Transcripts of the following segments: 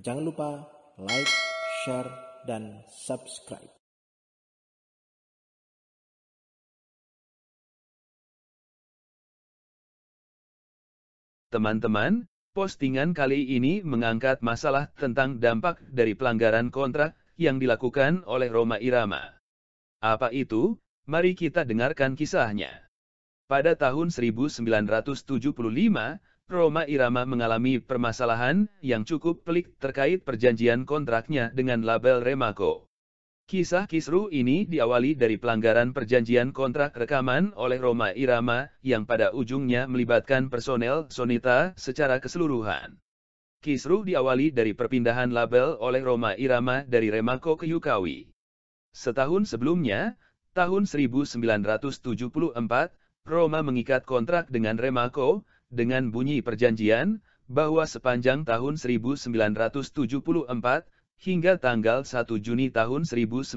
Jangan lupa like, share, dan subscribe. Teman-teman, postingan kali ini mengangkat masalah tentang dampak dari pelanggaran kontrak yang dilakukan oleh Roma Irama. Apa itu? Mari kita dengarkan kisahnya. Pada tahun 1975, Roma Irama mengalami permasalahan yang cukup pelik terkait perjanjian kontraknya dengan label Remako. Kisah kisru ini diawali dari pelanggaran perjanjian kontrak rekaman oleh Roma Irama, yang pada ujungnya melibatkan personel Sonita secara keseluruhan. Kisru diawali dari perpindahan label oleh Roma Irama dari Remako ke Yukawi. Setahun sebelumnya, tahun 1974, Roma mengikat kontrak dengan Remako dengan bunyi perjanjian, bahwa sepanjang tahun 1974 hingga tanggal 1 Juni tahun 1975,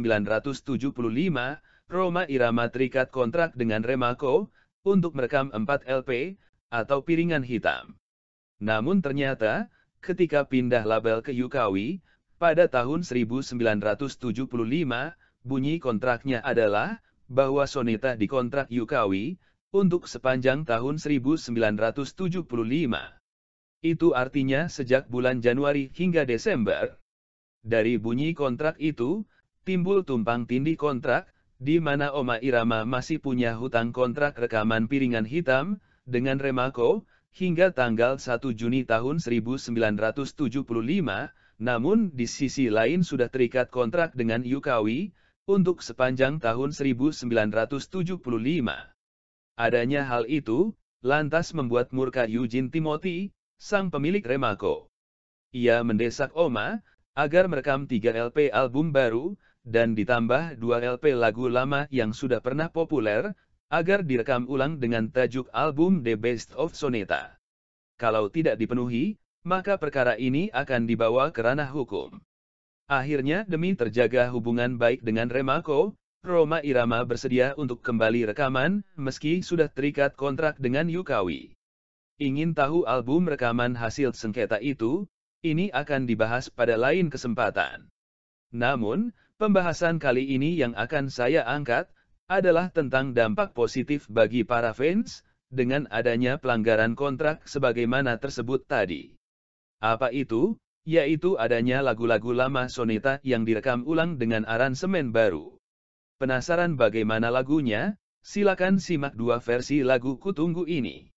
Roma Irama terikat kontrak dengan Remako untuk merekam 4 LP atau piringan hitam. Namun ternyata, ketika pindah label ke Yukawi, pada tahun 1975, bunyi kontraknya adalah bahwa Sonita dikontrak Yukawi untuk sepanjang tahun 1975. Itu artinya sejak bulan Januari hingga Desember. Dari bunyi kontrak itu, timbul tumpang tindih kontrak, di mana Oma Irama masih punya hutang kontrak rekaman piringan hitam, dengan Remako, hingga tanggal 1 Juni tahun 1975, namun di sisi lain sudah terikat kontrak dengan Yukawi, untuk sepanjang tahun 1975. Adanya hal itu, lantas membuat murka Eugene Timothy, sang pemilik Remako. Ia mendesak Oma, agar merekam 3 LP album baru, dan ditambah 2 LP lagu lama yang sudah pernah populer, agar direkam ulang dengan tajuk album The Best of Soneta. Kalau tidak dipenuhi, maka perkara ini akan dibawa ke ranah hukum. Akhirnya demi terjaga hubungan baik dengan Remako, Roma Irama bersedia untuk kembali rekaman, meski sudah terikat kontrak dengan Yukawi. Ingin tahu album rekaman hasil sengketa itu? Ini akan dibahas pada lain kesempatan. Namun, pembahasan kali ini yang akan saya angkat, adalah tentang dampak positif bagi para fans, dengan adanya pelanggaran kontrak sebagaimana tersebut tadi. Apa itu? Yaitu adanya lagu-lagu lama Sonita yang direkam ulang dengan aransemen baru. Penasaran bagaimana lagunya? Silakan simak dua versi lagu Kutunggu ini.